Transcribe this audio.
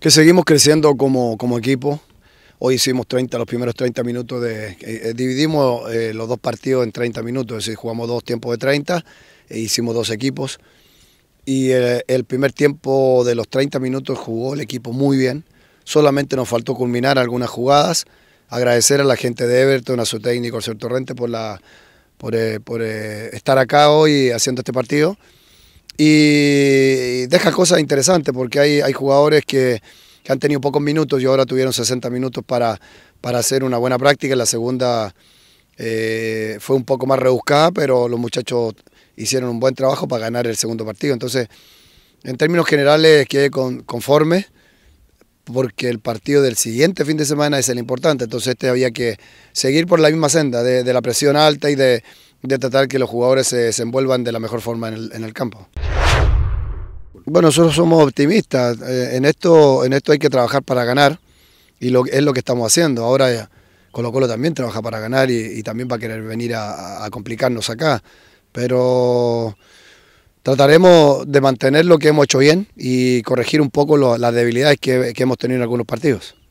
Que seguimos creciendo como, equipo. Hoy hicimos 30, los primeros 30 minutos de... Eh, eh, dividimos eh, los dos partidos en 30 minutos, es decir, jugamos dos tiempos de 30 e hicimos dos equipos. Y el, primer tiempo de los 30 minutos jugó el equipo muy bien. Solamente nos faltó culminar algunas jugadas. Agradecer a la gente de Everton, a su técnico, al señor Torrente, por, la, por, por estar acá hoy haciendo este partido y deja cosas interesantes porque hay, jugadores que, han tenido pocos minutos y ahora tuvieron 60 minutos para, hacer una buena práctica. La segunda eh, fue un poco más rebuscada, pero los muchachos hicieron un buen trabajo para ganar el segundo partido. Entonces, en términos generales, quedé conforme porque el partido del siguiente fin de semana es el importante. Entonces, este había que seguir por la misma senda de, la presión alta y de, de tratar que los jugadores se desenvuelvan de la mejor forma en el campo. Bueno, nosotros somos optimistas. Eh, en, esto, en esto hay que trabajar para ganar y es lo que estamos haciendo. Ahora eh, Colo Colo también trabaja para ganar y, también va a querer venir a, complicarnos acá. Pero trataremos de mantener lo que hemos hecho bien y corregir un poco las debilidades que hemos tenido en algunos partidos.